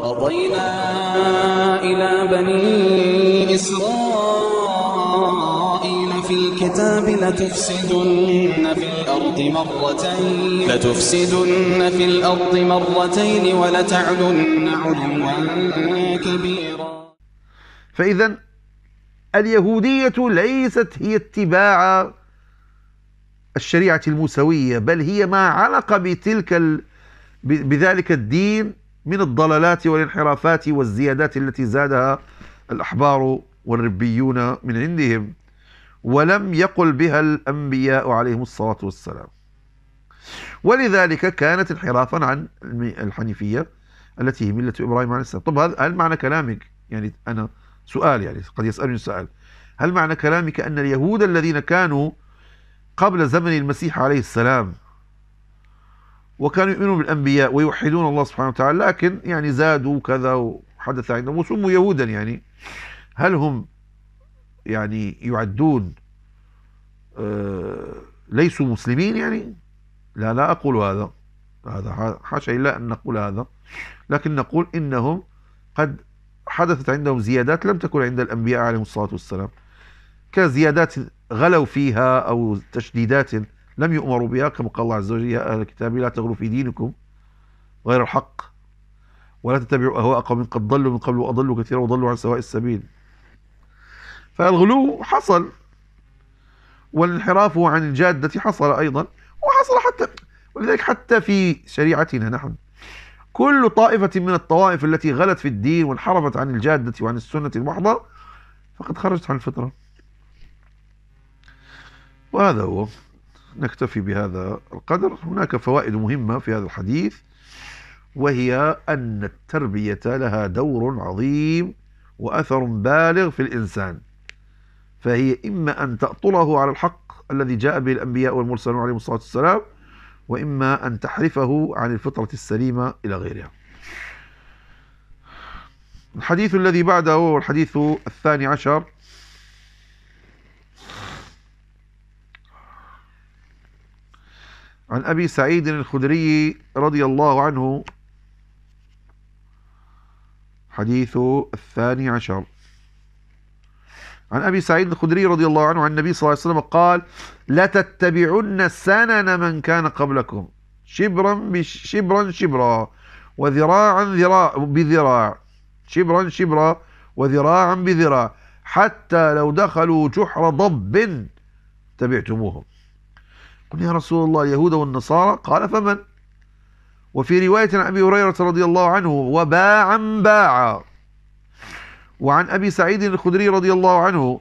وقضينا إلى بني إسرائيل في الكتاب لتفسدن في الأرض مرتين لتفسدن في الأرض مرتين ولتعلن علوا كبيرا فإذا اليهودية ليست هي اتباع الشريعة الموسوية بل هي ما علق بتلك بذلك الدين من الضلالات والانحرافات والزيادات التي زادها الأحبار والربيون من عندهم ولم يقل بها الأنبياء عليهم الصلاة والسلام ولذلك كانت انحرافا عن الحنيفية التي هي ملة إبراهيم عليه السلام طب هل معنى كلامك يعني أنا سؤال يعني قد يسألني سؤال هل معنى كلامك أن اليهود الذين كانوا قبل زمن المسيح عليه السلام وكانوا يؤمنون بالأنبياء ويوحدون الله سبحانه وتعالى لكن يعني زادوا كذا وحدث عندهم وسموا يهودا يعني هل هم يعني يعدون آه، ليسوا مسلمين يعني لا لا أقول هذا هذا حاشا إلا أن نقول هذا لكن نقول إنهم قد حدثت عندهم زيادات لم تكن عند الأنبياء عليهم الصلاة والسلام كزيادات غلوا فيها أو تشديدات لم يؤمروا بها كما قال الله عز وجل يا أهل الكتاب لا تغلوا في دينكم غير الحق ولا تتبعوا أهواء قوم قد ضلوا من قبل وأضلوا كثيرا وضلوا عن سواء السبيل فالغلو حصل والانحراف عن الجادة حصل أيضا وحصل حتى ولذلك حتى في شريعتنا نحن كل طائفة من الطوائف التي غلت في الدين وانحرفت عن الجادة وعن السنة المحضة فقد خرجت عن الفطرة وهذا هو نكتفي بهذا القدر هناك فوائد مهمة في هذا الحديث وهي أن التربية لها دور عظيم وأثر بالغ في الإنسان فهي إما أن تأطله على الحق الذي جاء به الأنبياء والمرسلون عليهم الصلاة والسلام وإما أن تحرفه عن الفطرة السليمة إلى غيرها الحديث الذي بعده هو الحديث الثاني عشر عن أبي سعيد الخدري رضي الله عنه حديث الثاني عشر عن أبي سعيد الخدري رضي الله عنه عن النبي صلى الله عليه وسلم قال لتتبعن سنن من كان قبلكم شبرا بشبرا شبرا وذراعا ذراع بذراع شبرا شبرا وذراعا بذراع حتى لو دخلوا جحر ضب تبعتموهم قل يا رسول الله اليهود والنصارى قال فمن وفي رواية عن أبي هريرة رضي الله عنه وباعا باعا وعن أبي سعيد الخدري رضي الله عنه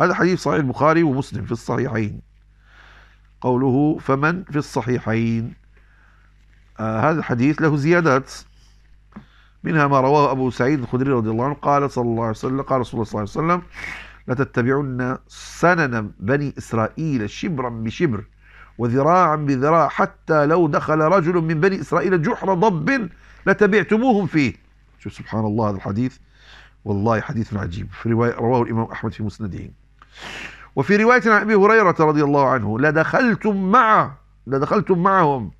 هذا حديث صحيح البخاري ومسلم في الصحيحين قوله فمن في الصحيحين آه هذا الحديث له زيادات منها ما رواه أبو سعيد الخدري رضي الله عنه قال صلى الله عليه وسلم قال رسول الله صلى الله عليه وسلم لتتبعن سنن بني إسرائيل شبرا بشبر وذراعا بذراع حتى لو دخل رجل من بني إسرائيل جحر ضب لتبعتموهم فيه شوف سبحان الله هذا الحديث والله حديث عجيب في رواية رواه الإمام أحمد في مسنده وفي رواية عن أبي هريرة رضي الله عنه لدخلتم مع لدخلتم معهم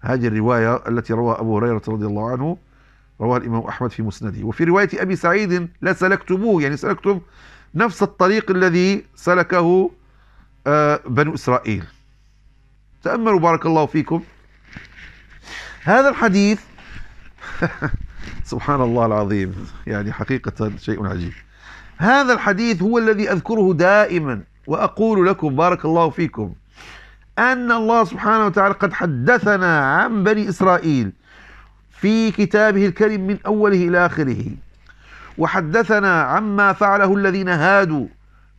هذه الرواية التي رواها أبو هريرة رضي الله عنه رواه الإمام أحمد في مسنده وفي رواية أبي سعيد لسلكتموه يعني سلكتم نفس الطريق الذي سلكه آه، بنو إسرائيل تأملوا بارك الله فيكم هذا الحديث سبحان الله العظيم يعني حقيقة شيء عجيب هذا الحديث هو الذي أذكره دائما وأقول لكم بارك الله فيكم أن الله سبحانه وتعالى قد حدثنا عن بني إسرائيل في كتابه الكريم من أوله إلى آخره وحدثنا عما فعله الذين هادوا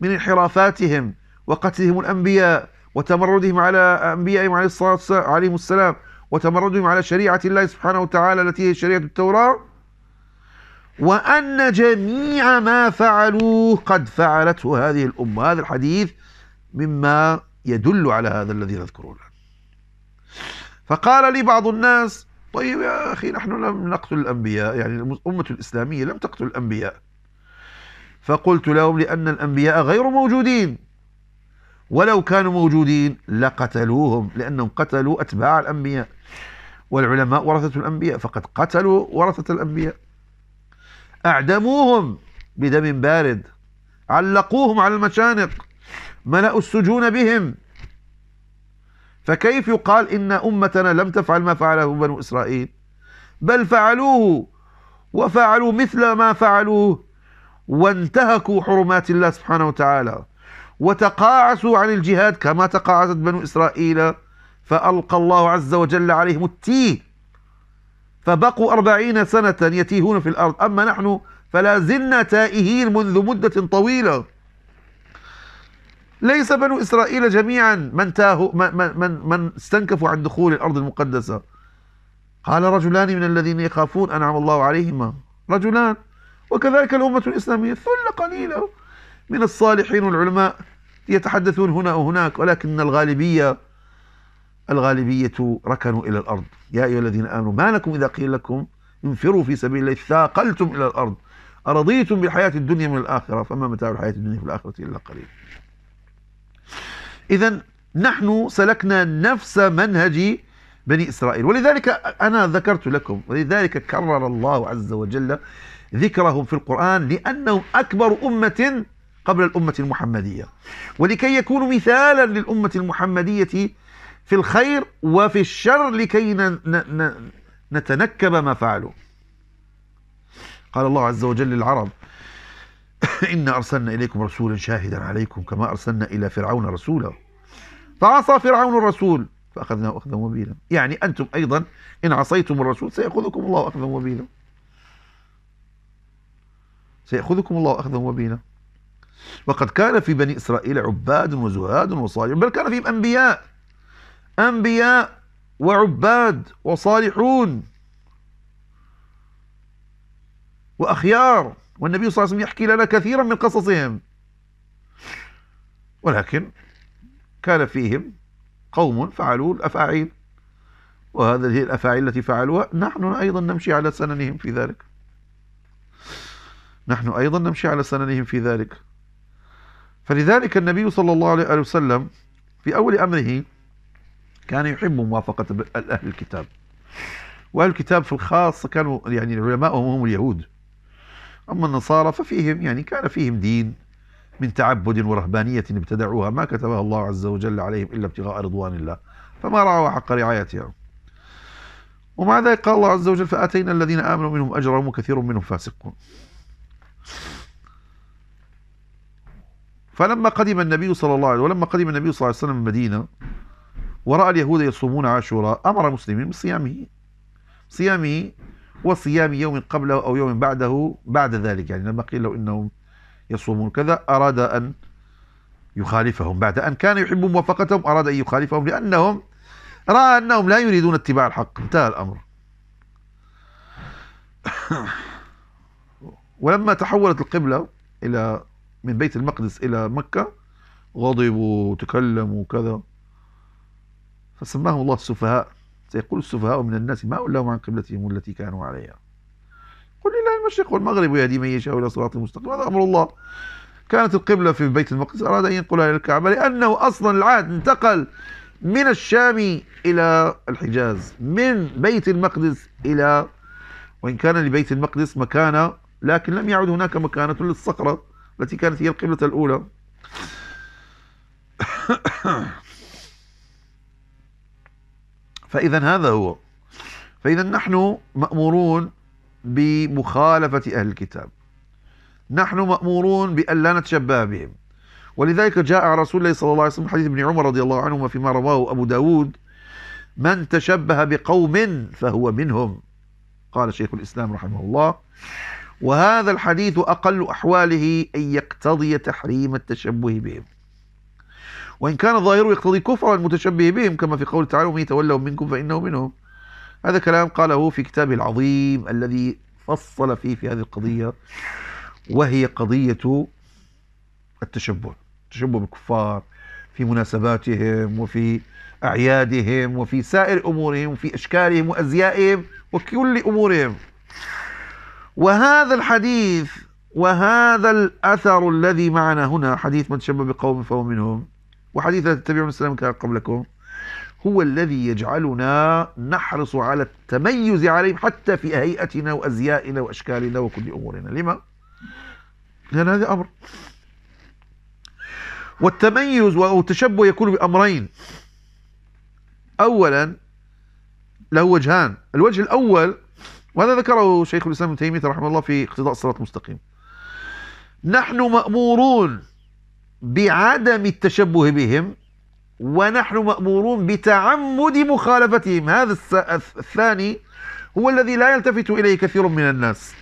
من انحرافاتهم وقتلهم الأنبياء وتمردهم على أنبيائهم عليه الصلاة عليهم السلام وتمردهم على شريعة الله سبحانه وتعالى التي هي شريعة التوراة وأن جميع ما فعلوه قد فعلته هذه الأمة هذا الحديث مما يدل على هذا الذي نذكره الآن فقال لي بعض الناس طيب يا أخي نحن لم نقتل الأنبياء يعني الأمة الإسلامية لم تقتل الأنبياء فقلت لهم لأن الأنبياء غير موجودين ولو كانوا موجودين لقتلوهم لأنهم قتلوا أتباع الأنبياء والعلماء ورثة الأنبياء فقد قتلوا ورثة الأنبياء أعدموهم بدم بارد علقوهم على المشانق ملأوا السجون بهم فكيف يقال إن أمتنا لم تفعل ما فعله بنو إسرائيل بل فعلوه وفعلوا مثل ما فعلوه وانتهكوا حرمات الله سبحانه وتعالى وتقاعسوا عن الجهاد كما تقاعست بنو إسرائيل فألقى الله عز وجل عليهم التيه فبقوا أربعين سنة يتيهون في الأرض أما نحن فلا زلنا تائهين منذ مدة طويلة ليس بنو إسرائيل جميعا من تاهوا من, من, من استنكفوا عن دخول الأرض المقدسة قال رجلان من الذين يخافون أنعم الله عليهما رجلان وكذلك الأمة الإسلامية ثل قليلة من الصالحين والعلماء يتحدثون هنا وهناك ولكن الغالبية الغالبية ركنوا إلى الأرض يا أيها الذين آمنوا ما لكم إذا قيل لكم انفروا في سبيل الله ثاقلتم إلى الأرض أرضيتم بالحياة الدنيا من الآخرة فما متاع الحياة الدنيا في الآخرة إلا قليل إذا نحن سلكنا نفس منهج بني إسرائيل ولذلك أنا ذكرت لكم ولذلك كرر الله عز وجل ذكرهم في القرآن لأنهم أكبر أمة قبل الأمة المحمدية ولكي يكونوا مثالا للأمة المحمدية في الخير وفي الشر لكي نتنكب ما فعلوا قال الله عز وجل للعرب إنا أرسلنا إليكم رسولا شاهدا عليكم كما أرسلنا إلى فرعون رسولا فعصى فرعون الرسول فأخذناه أخذا وبيلا يعني أنتم أيضا إن عصيتم الرسول سيأخذكم الله أخذا وبيلا سيأخذكم الله أخذا وبيلا وقد كان في بني إسرائيل عباد وزهاد وصالحون بل كان فيهم أنبياء أنبياء وعباد وصالحون وأخيار والنبي صلى الله عليه وسلم يحكي لنا كثيرا من قصصهم ولكن كان فيهم قوم فعلوا الأفاعيل وهذه الأفاعيل التي فعلوها نحن أيضا نمشي على سننهم في ذلك نحن أيضا نمشي على سننهم في ذلك فلذلك النبي صلى الله عليه وسلم في أول أمره كان يحب موافقة أهل الكتاب وأهل الكتاب في الخاصة كانوا يعني علماءهم هم اليهود أما النصارى ففيهم يعني كان فيهم دين من تعبد ورهبانية ابتدعوها ما كتبها الله عز وجل عليهم إلا ابتغاء رضوان الله فما رعوا حق رعايتها ومع ذلك قال الله عز وجل فآتينا الذين آمنوا منهم أجرهم وكثير منهم فاسقون فلما قدم النبي صلى الله عليه وسلم ولما قدم النبي صلى الله عليه وسلم المدينة ورأى اليهود يصومون عاشوراء أمر مسلمين بصيامه صيامه وصيام يوم قبله أو يوم بعده بعد ذلك يعني لما قيل له إنهم يصومون كذا أراد أن يخالفهم بعد أن كان يحب موافقتهم أراد أن يخالفهم لأنهم رأى أنهم لا يريدون اتباع الحق انتهى الأمر ولما تحولت القبلة إلى من بيت المقدس إلى مكة غضبوا وتكلموا وكذا فسماهم الله السفهاء سيقول السفهاء من الناس ما لهم عن قبلتهم التي كانوا عليها قل لله المشرق والمغرب يهدي من يشاء إلى صراط مستقيم هذا أمر الله كانت القبلة في بيت المقدس أراد أن ينقلها إلى الكعبة لأنه أصلا العهد انتقل من الشام إلى الحجاز من بيت المقدس إلى وإن كان لبيت المقدس مكانة لكن لم يعد هناك مكانة للصخرة التي كانت هي القبلة الأولى فإذا هذا هو فإذا نحن مأمورون بمخالفة أهل الكتاب نحن مأمورون بأن لا نتشبه بهم ولذلك جاء رسول الله صلى الله عليه وسلم حديث ابن عمر رضي الله عنهما فيما رواه أبو داود من تشبه بقوم فهو منهم قال شيخ الإسلام رحمه الله وهذا الحديث أقل أحواله أن يقتضي تحريم التشبه بهم وإن كان ظاهره يقتضي كفر المتشبه بهم كما في قول تعالى ومن يتولوا منكم فإنه منهم هذا كلام قاله في كتابه العظيم الذي فصل فيه في هذه القضية وهي قضية التشبه تشبه بالكفار في مناسباتهم وفي أعيادهم وفي سائر أمورهم وفي أشكالهم وأزيائهم وكل أمورهم وهذا الحديث وهذا الأثر الذي معنا هنا حديث من تشبه بقوم فهو منهم وحديث لا تتبعون السلام كان قبلكم هو الذي يجعلنا نحرص على التميز عليهم حتى في هيئتنا وأزيائنا وأشكالنا وكل أمورنا لما؟ لأن هذا أمر والتميز والتشبه يكون بأمرين أولا له وجهان الوجه الأول وهذا ذكره شيخ الإسلام ابن تيمية رحمه الله في اقتضاء الصراط المستقيم نحن مأمورون بعدم التشبه بهم ونحن مأمورون بتعمد مخالفتهم هذا الثاني هو الذي لا يلتفت إليه كثير من الناس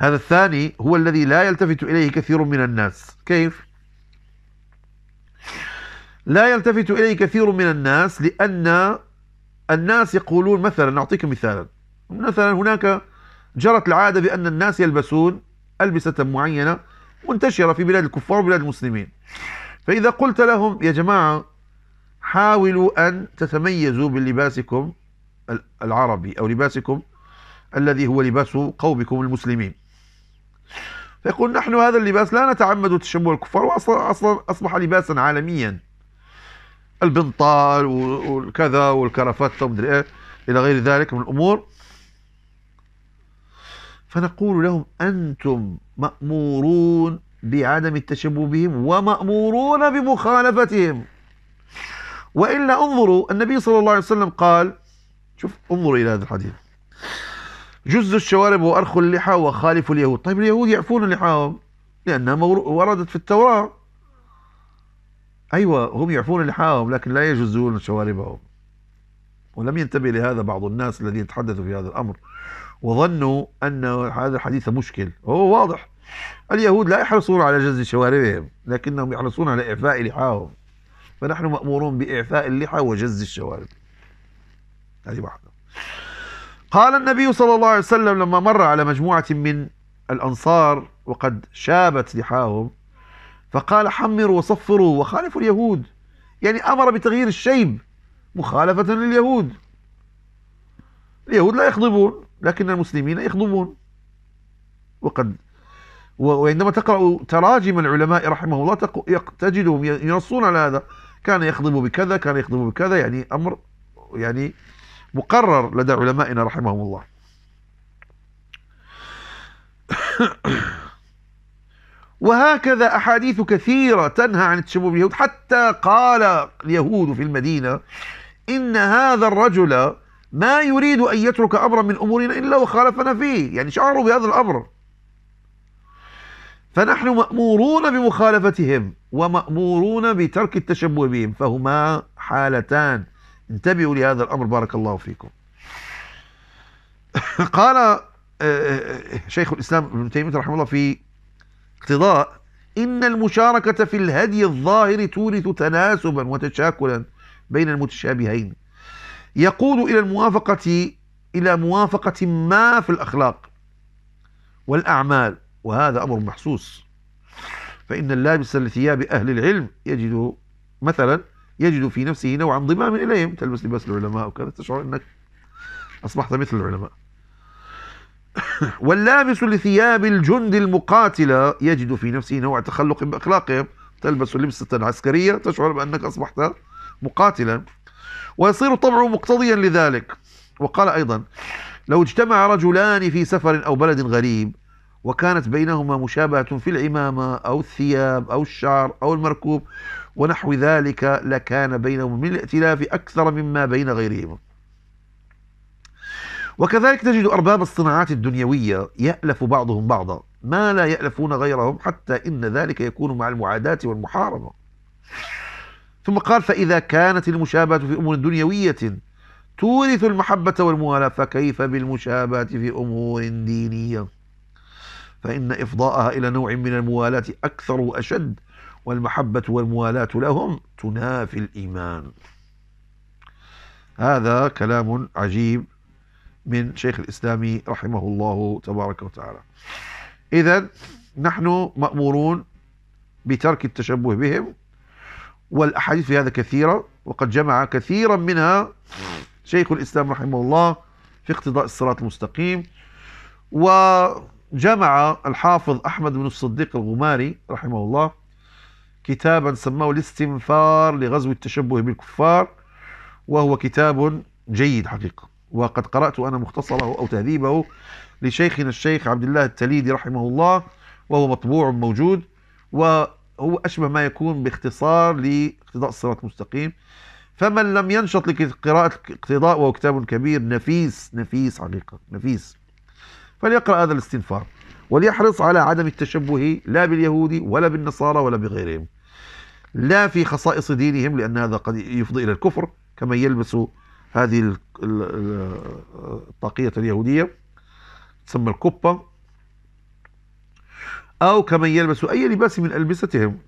هذا الثاني هو الذي لا يلتفت إليه كثير من الناس كيف؟ لا يلتفت إليه كثير من الناس لأن الناس يقولون مثلا نعطيك مثالا مثلا هناك جرت العادة بأن الناس يلبسون ألبسة معينة منتشرة في بلاد الكفار وبلاد المسلمين فإذا قلت لهم يا جماعة حاولوا أن تتميزوا بلباسكم العربي أو لباسكم الذي هو لباس قومكم المسلمين فيقول نحن هذا اللباس لا نتعمد تشبه الكفار وأصلا أصلا أصبح لباسا عالميا البنطال والكذا والكرافتة ومدري إيه إلى غير ذلك من الأمور فنقول لهم أنتم مأمورون بعدم التشبه بهم ومأمورون بمخالفتهم وإلا انظروا النبي صلى الله عليه وسلم قال شوف انظروا إلى هذا الحديث جز الشوارب وأرخ اللحى وخالف اليهود طيب اليهود يعفون لحاهم لأنها وردت في التوراة أيوة هم يعفون لحاهم لكن لا يجزون شواربهم ولم ينتبه لهذا بعض الناس الذين تحدثوا في هذا الأمر وظنوا أن هذا الحديث مشكل هو واضح اليهود لا يحرصون على جز شواربهم لكنهم يحرصون على إعفاء لحاهم فنحن مأمورون بإعفاء اللحى وجز الشوارب هذه واحدة قال النبي صلى الله عليه وسلم لما مر على مجموعة من الأنصار وقد شابت لحاهم فقال حمروا وصفروا وخالفوا اليهود يعني أمر بتغيير الشيب مخالفة لليهود اليهود لا يخضبون لكن المسلمين يخضبون وقد وعندما تقرأ تراجم العلماء رحمه الله تجدهم ينصون على هذا كان يخضب بكذا كان يخضب بكذا يعني أمر يعني مقرر لدى علمائنا رحمهم الله وهكذا أحاديث كثيرة تنهى عن التشبه باليهود حتى قال اليهود في المدينة إن هذا الرجل ما يريد أن يترك أمرا من أمورنا إلا وخالفنا فيه يعني شعروا بهذا الأمر فنحن مأمورون بمخالفتهم ومأمورون بترك التشبه بهم فهما حالتان انتبهوا لهذا الأمر بارك الله فيكم قال آه، آه، شيخ الإسلام ابن تيمية رحمه الله في اقتضاء إن المشاركة في الهدي الظاهر تورث تناسبا وتشاكلا بين المتشابهين يقود إلى الموافقة إلى موافقة ما في الأخلاق والأعمال وهذا أمر محسوس فإن اللابس لثياب أهل العلم يجد مثلا يجد في نفسه نوع انضمام إليهم تلبس لباس العلماء وكذا تشعر أنك أصبحت مثل العلماء واللابس لثياب الجند المقاتلة يجد في نفسه نوع تخلق بأخلاقهم تلبس لبسة عسكرية تشعر بأنك أصبحت مقاتلا ويصير طبعه مقتضيا لذلك وقال أيضا لو اجتمع رجلان في سفر أو بلد غريب وكانت بينهما مشابهة في العمامة أو الثياب أو الشعر أو المركوب ونحو ذلك لكان بينهم من الائتلاف أكثر مما بين غيرهم وكذلك تجد أرباب الصناعات الدنيوية يألف بعضهم بعضا ما لا يألفون غيرهم حتى إن ذلك يكون مع المعاداة والمحاربة ثم قال فإذا كانت المشابهة في أمور دنيوية تورث المحبة والموالاة فكيف بالمشابهة في أمور دينية فإن إفضاءها إلى نوع من الموالاة أكثر وأشد والمحبة والموالاة لهم تنافي الإيمان هذا كلام عجيب من شيخ الإسلام رحمه الله تبارك وتعالى إذا نحن مأمورون بترك التشبه بهم والأحاديث في هذا كثيرة وقد جمع كثيرا منها شيخ الإسلام رحمه الله في اقتضاء الصراط المستقيم وجمع الحافظ أحمد بن الصديق الغماري رحمه الله كتابا سماه الاستنفار لغزو التشبه بالكفار وهو كتاب جيد حقيقة وقد قرأت أنا مختصره أو تهذيبه لشيخنا الشيخ عبد الله التليدي رحمه الله وهو مطبوع موجود و هو أشبه ما يكون باختصار لاقتضاء الصراط المستقيم فمن لم ينشط لقراءة الاقتضاء وهو كتاب كبير نفيس نفيس حقيقة نفيس فليقرأ هذا الاستنفار وليحرص على عدم التشبه لا باليهود ولا بالنصارى ولا بغيرهم لا في خصائص دينهم لأن هذا قد يفضي إلى الكفر كما يلبس هذه الطاقية اليهودية تسمى الكبة أو كمن يلبس أي لباس من ألبستهم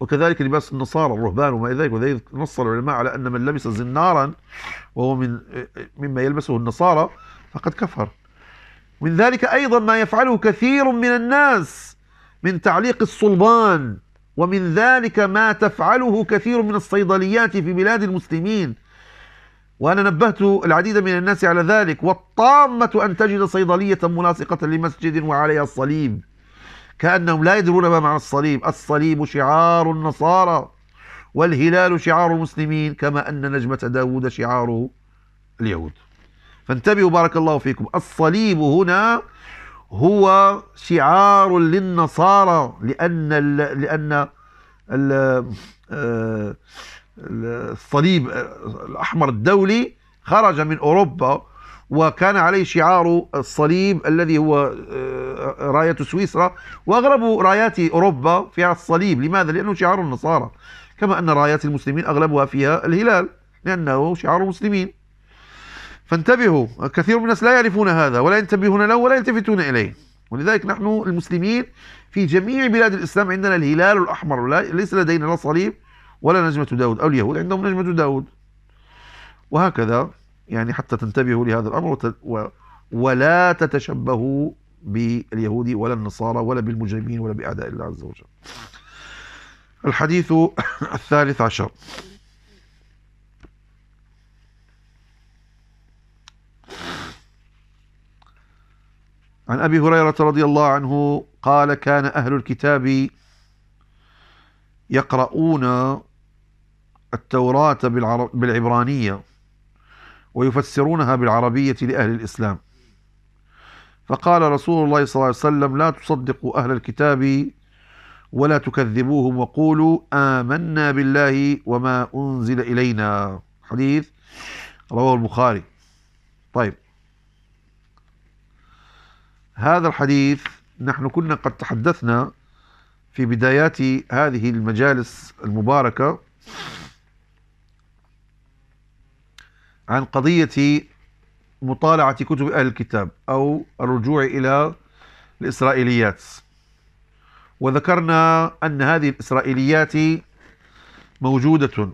وكذلك لباس النصارى الرهبان وما إلى ذلك وذلك نص العلماء على أن من لبس زنارا وهو من مما يلبسه النصارى فقد كفر من ذلك أيضا ما يفعله كثير من الناس من تعليق الصلبان ومن ذلك ما تفعله كثير من الصيدليات في بلاد المسلمين وأنا نبهت العديد من الناس على ذلك والطامة أن تجد صيدلية ملاصقة لمسجد وعليها الصليب كأنهم لا يدرون ما معنى الصليب الصليب شعار النصارى والهلال شعار المسلمين كما أن نجمة داود شعار اليهود فانتبهوا بارك الله فيكم الصليب هنا هو شعار للنصارى لأن الـ لأن الـ آه، الصليب الأحمر الدولي خرج من أوروبا وكان عليه شعار الصليب الذي هو آه، راية سويسرا وأغلب رايات أوروبا فيها الصليب لماذا؟ لأنه شعار النصارى كما أن رايات المسلمين أغلبها فيها الهلال لأنه شعار المسلمين فانتبهوا كثير من الناس لا يعرفون هذا ولا ينتبهون له ولا يلتفتون إليه ولذلك نحن المسلمين في جميع بلاد الإسلام عندنا الهلال الأحمر ليس لدينا لا صليب ولا نجمة داود أو اليهود عندهم نجمة داود وهكذا يعني حتى تنتبهوا لهذا الأمر ولا تتشبهوا باليهود ولا النصارى ولا بالمجرمين ولا بأعداء الله عز وجل الحديث الثالث عشر عن أبي هريرة رضي الله عنه قال كان أهل الكتاب يقرؤون التوراة بالعبرانية ويفسرونها بالعربية لأهل الإسلام فقال رسول الله صلى الله عليه وسلم لا تصدقوا أهل الكتاب ولا تكذبوهم وقولوا آمنا بالله وما أنزل إلينا حديث رواه البخاري طيب هذا الحديث نحن كنا قد تحدثنا في بدايات هذه المجالس المباركة عن قضية مطالعة كتب أهل الكتاب أو الرجوع إلى الإسرائيليات وذكرنا أن هذه الإسرائيليات موجودة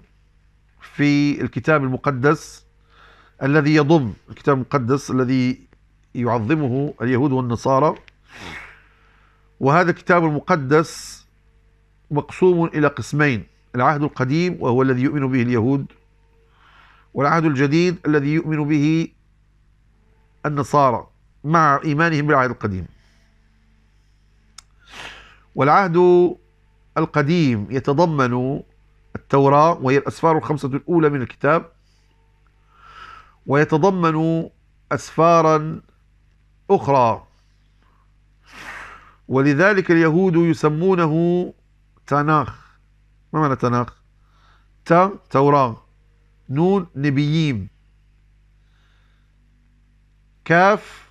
في الكتاب المقدس الذي يضم الكتاب المقدس الذي يعظمه اليهود والنصارى وهذا الكتاب المقدس مقسوم إلى قسمين العهد القديم وهو الذي يؤمن به اليهود والعهد الجديد الذي يؤمن به النصارى مع إيمانهم بالعهد القديم والعهد القديم يتضمن التوراة وهي الأسفار الخمسة الأولى من الكتاب ويتضمن أسفارا أخرى ولذلك اليهود يسمونه تناخ ما معنى تناخ؟ ت توراة نون نبيين كاف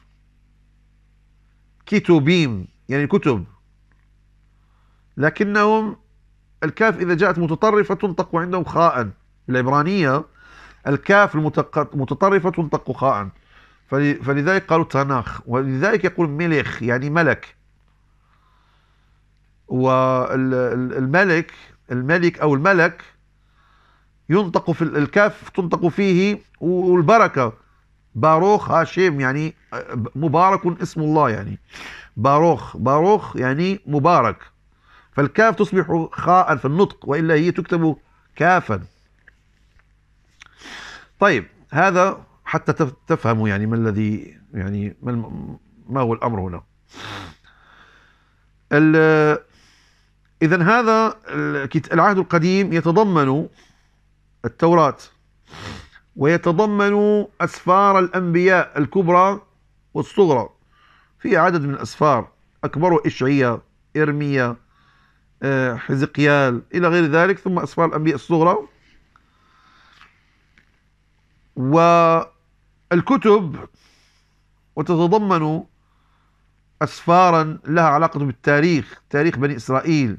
كتبيم يعني كتب لكنهم الكاف إذا جاءت متطرفة تنطق عندهم خاء بالعبرانية الكاف المتطرفة تنطق خاء فلذلك قالوا تناخ ولذلك يقول ملخ يعني ملك والملك الملك أو الملك ينطق في الكاف تنطق فيه والبركه باروخ هاشيم يعني مبارك اسم الله يعني باروخ باروخ يعني مبارك فالكاف تصبح خاء في النطق والا هي تكتب كافا طيب هذا حتى تفهموا يعني ما الذي يعني ما هو الامر هنا اذا هذا العهد القديم يتضمن التوراة ويتضمن أسفار الأنبياء الكبرى والصغرى في عدد من الأسفار أكبر إشعية إرمية آه، حزقيال إلى غير ذلك ثم أسفار الأنبياء الصغرى والكتب وتتضمن أسفارا لها علاقة بالتاريخ تاريخ بني إسرائيل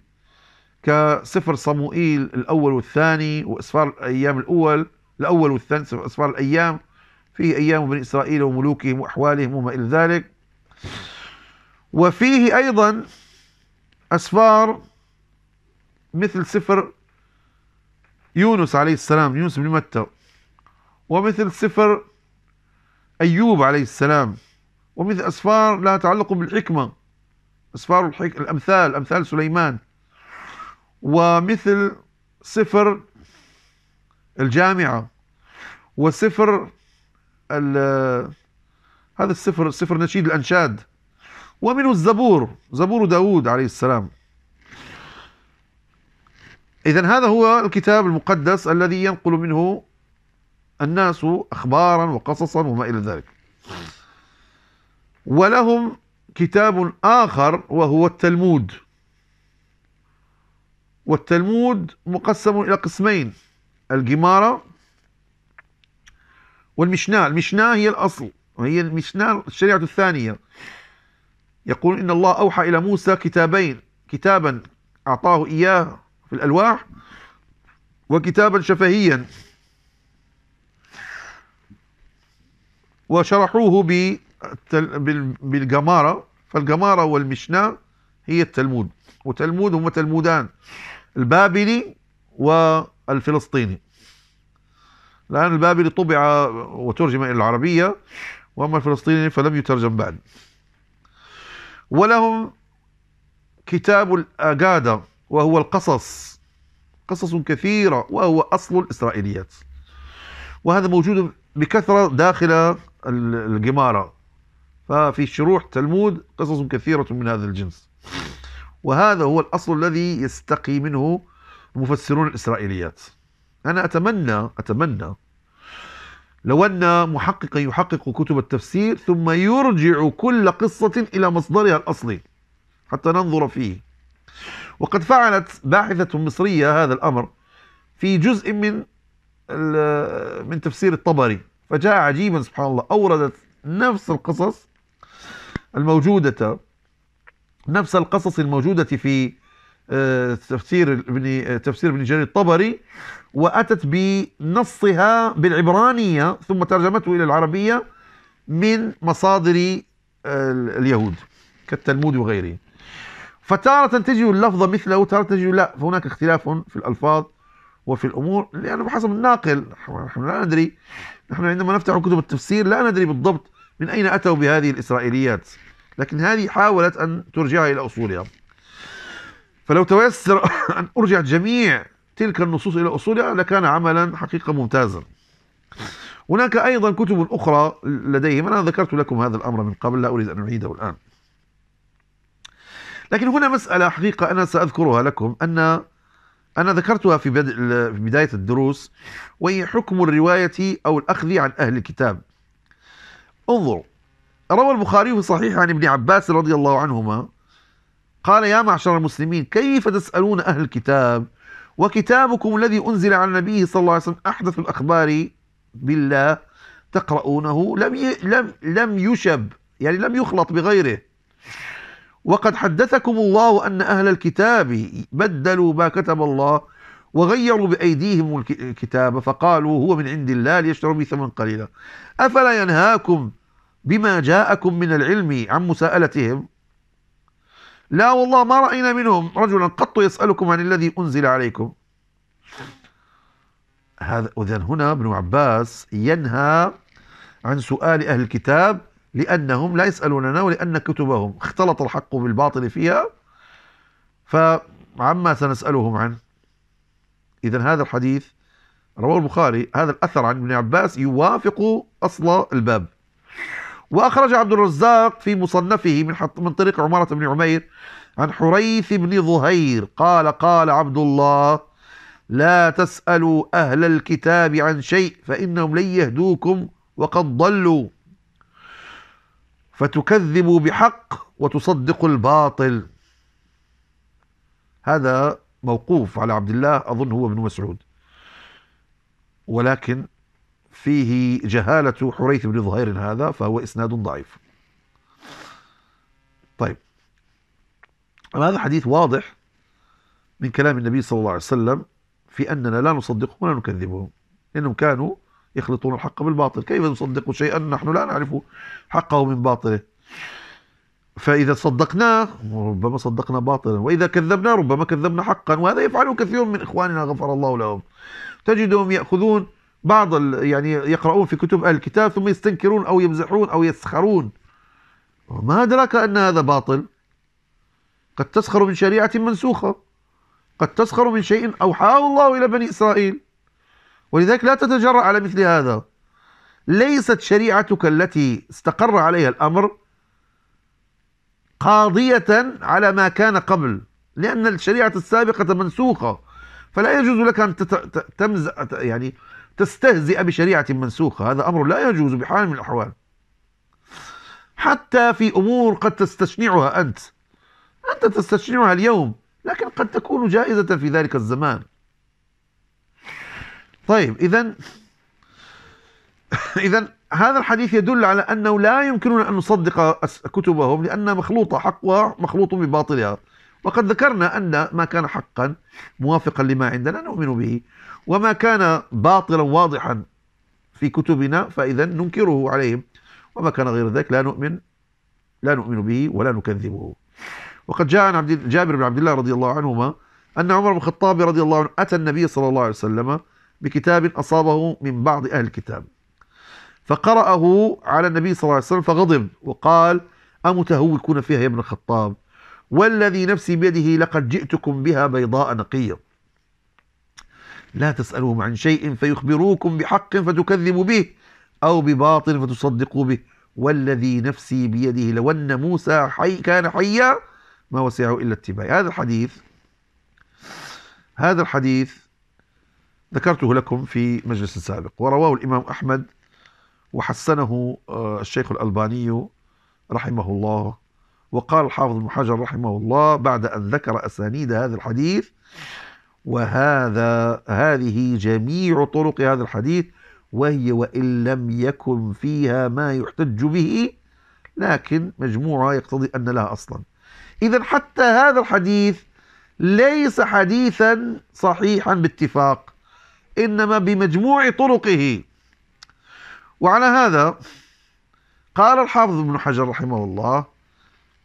كسفر صموئيل الأول والثاني وإسفار الأيام الأول الأول والثاني إسفار الأيام فيه أيام بني إسرائيل وملوكهم وأحوالهم وما إلى ذلك وفيه أيضا أسفار مثل سفر يونس عليه السلام يونس بن متى ومثل سفر أيوب عليه السلام ومثل أسفار لا تعلق بالحكمة أسفار الحك... الأمثال أمثال سليمان ومثل صفر الجامعة وصفر هذا الصفر صفر نشيد الأنشاد ومنه الزبور زبور داود عليه السلام إذا هذا هو الكتاب المقدس الذي ينقل منه الناس أخبارا وقصصا وما إلى ذلك ولهم كتاب آخر وهو التلمود والتلمود مقسم إلى قسمين الجمارة والمشناه المشناه هي الأصل وهي المشناه الشريعة الثانية يقول إن الله أوحى إلى موسى كتابين كتابا أعطاه إياه في الألواح وكتابا شفهيا وشرحوه بالجمارة فالجمارة والمشناه هي التلمود وتلمود هما تلمودان البابلي والفلسطيني الآن البابلي طبع وترجم إلى العربية وأما الفلسطيني فلم يترجم بعد ولهم كتاب الأجادة وهو القصص قصص كثيرة وهو أصل الإسرائيليات وهذا موجود بكثرة داخل الجمارة ففي شروح تلمود قصص كثيرة من هذا الجنس وهذا هو الأصل الذي يستقي منه المفسرون الإسرائيليات أنا أتمنى أتمنى لو أن محققا يحقق كتب التفسير ثم يرجع كل قصة إلى مصدرها الأصلي حتى ننظر فيه وقد فعلت باحثة مصرية هذا الأمر في جزء من من تفسير الطبري فجاء عجيبا سبحان الله أوردت نفس القصص الموجودة نفس القصص الموجودة في آه، تفسير ابن آه، تفسير ابن جرير الطبري واتت بنصها بالعبرانيه ثم ترجمته الى العربيه من مصادر آه، اليهود كالتلمود وغيره فتارة تجد اللفظ مثله وتارة تجد لا فهناك اختلاف في الألفاظ وفي الأمور لأنه بحسب الناقل نحن لا ندري نحن عندما نفتح كتب التفسير لا ندري بالضبط من أين أتوا بهذه الإسرائيليات لكن هذه حاولت أن ترجعها إلى أصولها فلو تيسر أن أرجع جميع تلك النصوص إلى أصولها لكان عملا حقيقة ممتازا هناك أيضا كتب أخرى لديهم أنا ذكرت لكم هذا الأمر من قبل لا أريد أن أعيده الآن لكن هنا مسألة حقيقة أنا سأذكرها لكم أن أنا ذكرتها في بداية الدروس وهي حكم الرواية أو الأخذ عن أهل الكتاب انظروا روى البخاري في صحيح عن ابن عباس رضي الله عنهما قال يا معشر المسلمين كيف تسألون أهل الكتاب وكتابكم الذي أنزل على النبي صلى الله عليه وسلم أحدث الأخبار بالله تقرؤونه لم لم لم يشب يعني لم يخلط بغيره وقد حدثكم الله أن أهل الكتاب بدلوا ما كتب الله وغيروا بأيديهم الكتاب فقالوا هو من عند الله ليشتروا به ثمن قليلا أفلا ينهاكم بما جاءكم من العلم عن مساءلتهم لا والله ما رأينا منهم رجلا قط يسألكم عن الذي أنزل عليكم هذا إذن هنا ابن عباس ينهى عن سؤال أهل الكتاب لأنهم لا يسألوننا ولأن كتبهم اختلط الحق بالباطل فيها فعما سنسألهم عنه إذا هذا الحديث رواه البخاري هذا الأثر عن ابن عباس يوافق أصل الباب وأخرج عبد الرزاق في مصنفه من, حط من طريق عمارة بن عمير عن حريث بن ظهير قال قال عبد الله لا تسألوا أهل الكتاب عن شيء فإنهم لن يهدوكم وقد ضلوا فتكذبوا بحق وتصدقوا الباطل هذا موقوف على عبد الله أظن هو ابن مسعود ولكن فيه جهالة حريث بن ظهير هذا فهو إسناد ضعيف طيب هذا حديث واضح من كلام النبي صلى الله عليه وسلم في أننا لا نصدقهم ولا نكذبهم إنهم كانوا يخلطون الحق بالباطل كيف نصدق شيئا نحن لا نعرف حقه من باطله فإذا صدقناه ربما صدقنا باطلا وإذا كذبنا ربما كذبنا حقا وهذا يفعله كثير من إخواننا غفر الله لهم تجدهم يأخذون بعض يعني يقرؤون في كتب أهل الكتاب ثم يستنكرون أو يمزحون أو يسخرون وما أدراك أن هذا باطل قد تسخر من شريعة منسوخة قد تسخر من شيء أوحاه الله إلى بني إسرائيل ولذلك لا تتجرأ على مثل هذا ليست شريعتك التي استقر عليها الأمر قاضية على ما كان قبل لأن الشريعة السابقة منسوخة فلا يجوز لك أن تمزح يعني تستهزئ بشريعة منسوخة هذا أمر لا يجوز بحال من الأحوال حتى في أمور قد تستشنعها أنت أنت تستشنعها اليوم لكن قد تكون جائزة في ذلك الزمان طيب إذا إذا هذا الحديث يدل على أنه لا يمكننا أن نصدق كتبهم لأن مخلوطة حقها مخلوط بباطلها وقد ذكرنا أن ما كان حقا موافقا لما عندنا نؤمن به وما كان باطلا واضحا في كتبنا فإذا ننكره عليهم وما كان غير ذلك لا نؤمن لا نؤمن به ولا نكذبه وقد جاء عن عبد جابر بن عبد الله رضي الله عنهما أن عمر بن الخطاب رضي الله عنه أتى النبي صلى الله عليه وسلم بكتاب أصابه من بعض أهل الكتاب فقرأه على النبي صلى الله عليه وسلم فغضب وقال أمتهوكون فيها يا ابن الخطاب والذي نفسي بيده لقد جئتكم بها بيضاء نقية لا تسألهم عن شيء فيخبروكم بحق فتكذبوا به أو بباطل فتصدقوا به والذي نفسي بيده لو أن موسى حي كان حيا ما وسعه إلا اتباعي هذا الحديث هذا الحديث ذكرته لكم في مجلس سابق ورواه الإمام أحمد وحسنه آه، الشيخ الألباني رحمه الله وقال الحافظ ابن حجر رحمه الله بعد أن ذكر أسانيد هذا الحديث وهذا هذه جميع طرق هذا الحديث وهي وإن لم يكن فيها ما يحتج به لكن مجموعة يقتضي أن لها أصلا إذا حتى هذا الحديث ليس حديثا صحيحا باتفاق إنما بمجموع طرقه وعلى هذا قال الحافظ ابن حجر رحمه الله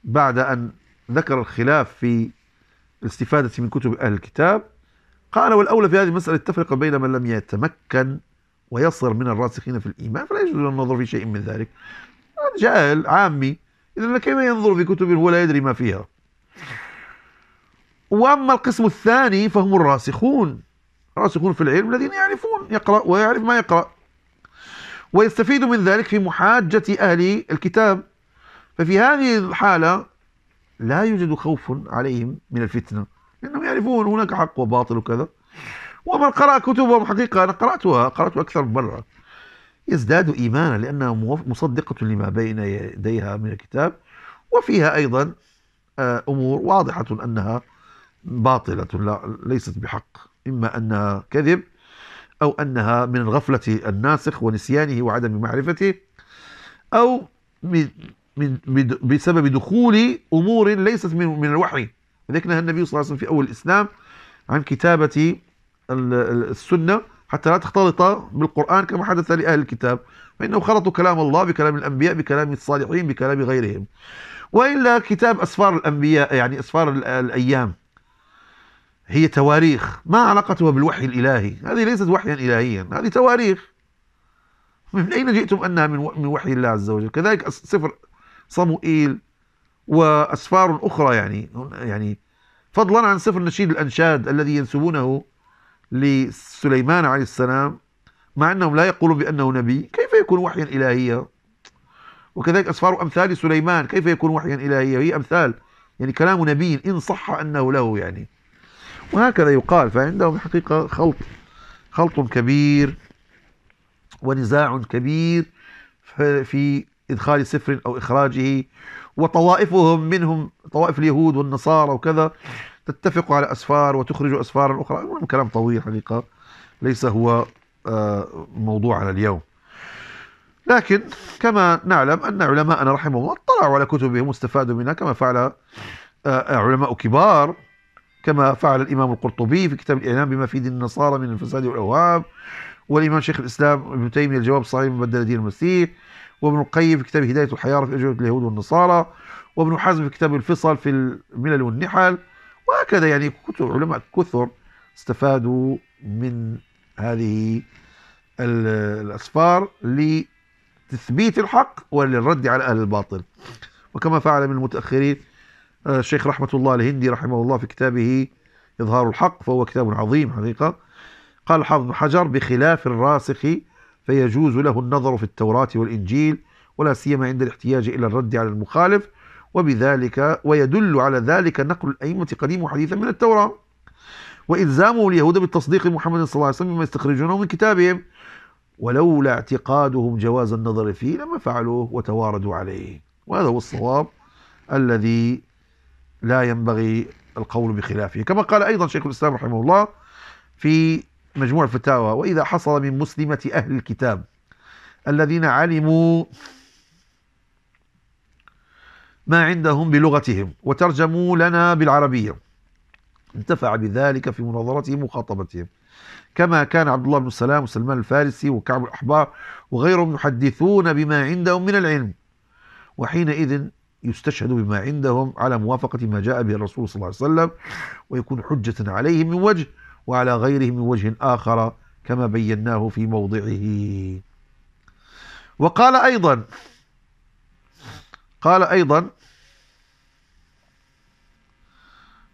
بعد أن ذكر الخلاف في الاستفادة من كتب أهل الكتاب قال والأولى في هذه المسألة التفرقة بين من لم يتمكن ويصر من الراسخين في الإيمان فلا يجوز النظر في شيء من ذلك جاهل عامي إذا كيف ينظر في كتب هو لا يدري ما فيها وأما القسم الثاني فهم الراسخون راسخون في العلم الذين يعرفون يقرأ ويعرف ما يقرأ ويستفيد من ذلك في محاجة أهل الكتاب ففي هذه الحالة لا يوجد خوف عليهم من الفتنة لأنهم يعرفون هناك حق وباطل وكذا ومن قرأ كتبهم حقيقة أنا قرأتها قرأت أكثر من مرة يزداد إيمانا لأنها مصدقة لما بين يديها من الكتاب وفيها أيضا آه، أمور واضحة أنها باطلة لا ليست بحق إما أنها كذب أو أنها من الغفلة الناسخ ونسيانه وعدم معرفته أو من من بسبب دخول أمور ليست من الوحي لذلك نهى النبي صلى الله عليه وسلم في أول الإسلام عن كتابة السنة حتى لا تختلط بالقرآن كما حدث لأهل الكتاب فإنه خلطوا كلام الله بكلام الأنبياء بكلام الصالحين بكلام غيرهم وإلا كتاب أسفار الأنبياء يعني أسفار الأيام هي تواريخ ما علاقتها بالوحي الإلهي هذه ليست وحيا إلهيا هذه تواريخ من أين جئتم أنها من وحي الله عز وجل كذلك سفر صموئيل واسفار اخرى يعني يعني فضلا عن سفر نشيد الانشاد الذي ينسبونه لسليمان عليه السلام مع انهم لا يقولون بانه نبي كيف يكون وحيا الهيا وكذلك اسفار امثال سليمان كيف يكون وحيا الهيا هي امثال يعني كلام نبي ان صح انه له يعني وهكذا يقال فعندهم الحقيقه خلط خلط كبير ونزاع كبير في ادخال سفر او اخراجه وطوائفهم منهم طوائف اليهود والنصارى وكذا تتفق على أسفار وتخرج أسفارا أخرى المهم كلام طويل حقيقة ليس هو آه، موضوعنا اليوم لكن كما نعلم أن علماءنا رحمهم الله اطلعوا على كتبهم واستفادوا منها كما فعل آه، آه، علماء كبار كما فعل الإمام القرطبي في كتاب الإعلام بما في دين النصارى من الفساد والأوهام والإمام شيخ الإسلام ابن تيمية الجواب الصحيح من بدل دين المسيح وابن القيم في كتاب هداية الحيارة في أجوبة اليهود والنصارى وابن حزم في كتاب الفصل في الملل والنحل وهكذا يعني كتب علماء كثر استفادوا من هذه الأسفار لتثبيت الحق وللرد على أهل الباطل وكما فعل من المتأخرين آه، الشيخ رحمة الله الهندي رحمه الله في كتابه إظهار الحق فهو كتاب عظيم حقيقة قال حافظ حجر بخلاف الراسخ فيجوز له النظر في التوراة والإنجيل ولا سيما عند الاحتياج إلى الرد على المخالف وبذلك ويدل على ذلك نقل الأئمة قديم وحديثا من التوراة وإلزامه اليهود بالتصديق محمد صلى الله عليه وسلم مما يستخرجونه من كتابهم ولولا اعتقادهم جواز النظر فيه لما فعلوه وتواردوا عليه وهذا هو الصواب الذي لا ينبغي القول بخلافه كما قال أيضا شيخ الإسلام رحمه الله في مجموع الفتاوى وإذا حصل من مسلمة أهل الكتاب الذين علموا ما عندهم بلغتهم وترجموا لنا بالعربية انتفع بذلك في مناظرتهم ومخاطبتهم كما كان عبد الله بن سلام وسلمان الفارسي وكعب الأحبار وغيرهم يحدثون بما عندهم من العلم وحينئذ يستشهد بما عندهم على موافقة ما جاء به الرسول صلى الله عليه وسلم ويكون حجة عليهم من وجه وعلى غيره من وجه آخر كما بيناه في موضعه وقال أيضا قال أيضا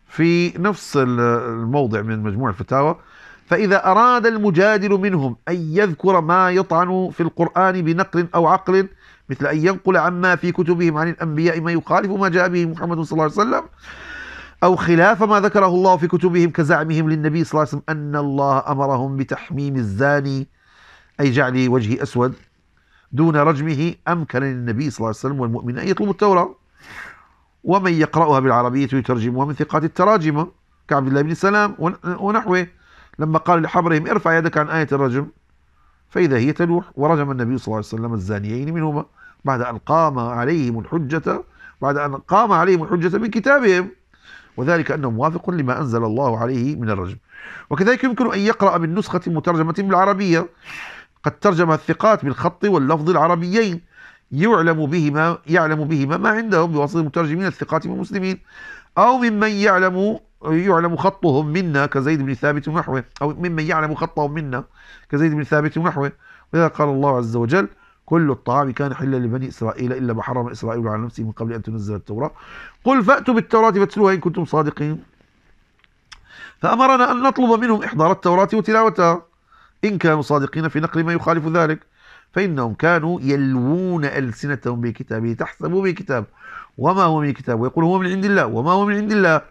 في نفس الموضع من مجموع الفتاوى فإذا أراد المجادل منهم أن يذكر ما يطعن في القرآن بنقل أو عقل مثل أن ينقل عما في كتبهم عن الأنبياء ما يخالف ما جاء به محمد صلى الله عليه وسلم أو خلاف ما ذكره الله في كتبهم كزعمهم للنبي صلى الله عليه وسلم أن الله أمرهم بتحميم الزاني أي جعل وجهه أسود دون رجمه أمكن للنبي صلى الله عليه وسلم والمؤمن أن يطلبوا التوراة ومن يقرأها بالعربية ويترجمها من ثقات التراجمة كعبد الله بن سلام ونحوه لما قال لحبرهم ارفع يدك عن آية الرجم فإذا هي تلوح ورجم النبي صلى الله عليه وسلم الزانيين منهما بعد أن قام عليهم الحجة بعد أن قام عليهم الحجة من كتابهم وذلك أنه موافق لما أنزل الله عليه من الرجم وكذلك يمكن أن يقرأ من نسخة مترجمة بالعربية قد ترجم الثقات بالخط واللفظ العربيين يعلم بهما يعلم بهما ما عندهم بواسطة المترجمين الثقات من المسلمين أو ممن يعلم يعلم خطهم منا كزيد بن ثابت ونحوه أو ممن يعلم خطهم منا كزيد بن ثابت ونحوه وإذا قال الله عز وجل كل الطعام كان حلا لبني إسرائيل إلا ما حرم إسرائيل على نفسه من قبل أن تنزل التوراة قل فأتوا بالتوراة فاتلوها إن كنتم صادقين فأمرنا أن نطلب منهم إحضار التوراة وتلاوتها إن كانوا صادقين في نقل ما يخالف ذلك فإنهم كانوا يلوون ألسنتهم بكتابه تحسبوا بكتاب وما هو من كتاب ويقول هو من عند الله وما هو من عند الله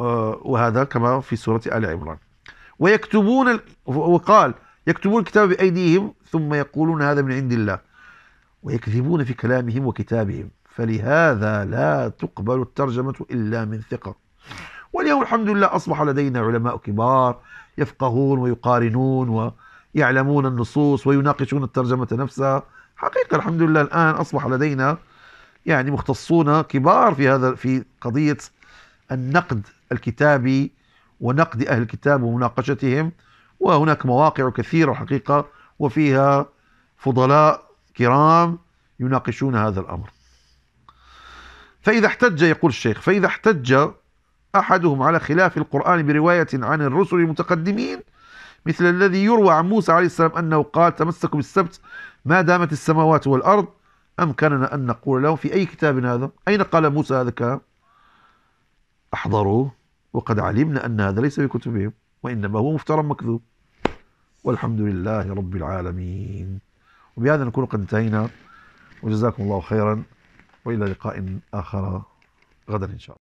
آه، وهذا كما في سورة آل عمران ويكتبون وقال يكتبون الكتاب بأيديهم ثم يقولون هذا من عند الله ويكذبون في كلامهم وكتابهم فلهذا لا تقبل الترجمة إلا من ثقة واليوم الحمد لله أصبح لدينا علماء كبار يفقهون ويقارنون ويعلمون النصوص ويناقشون الترجمة نفسها حقيقة الحمد لله الآن أصبح لدينا يعني مختصون كبار في هذا في قضية النقد الكتابي ونقد أهل الكتاب ومناقشتهم وهناك مواقع كثيرة حقيقة وفيها فضلاء كرام يناقشون هذا الأمر فإذا احتج يقول الشيخ فإذا احتج أحدهم على خلاف القرآن برواية عن الرسل المتقدمين مثل الذي يروى عن موسى عليه السلام أنه قال تمسكوا بالسبت ما دامت السماوات والأرض أمكننا أن نقول لهم في أي كتاب هذا أين قال موسى هذا الكلام أحضروه وقد علمنا أن هذا ليس في كتبهم وإنما هو مفترى مكذوب والحمد لله رب العالمين وبهذا نكون قد انتهينا وجزاكم الله خيرا وإلى لقاء آخر غدا إن شاء الله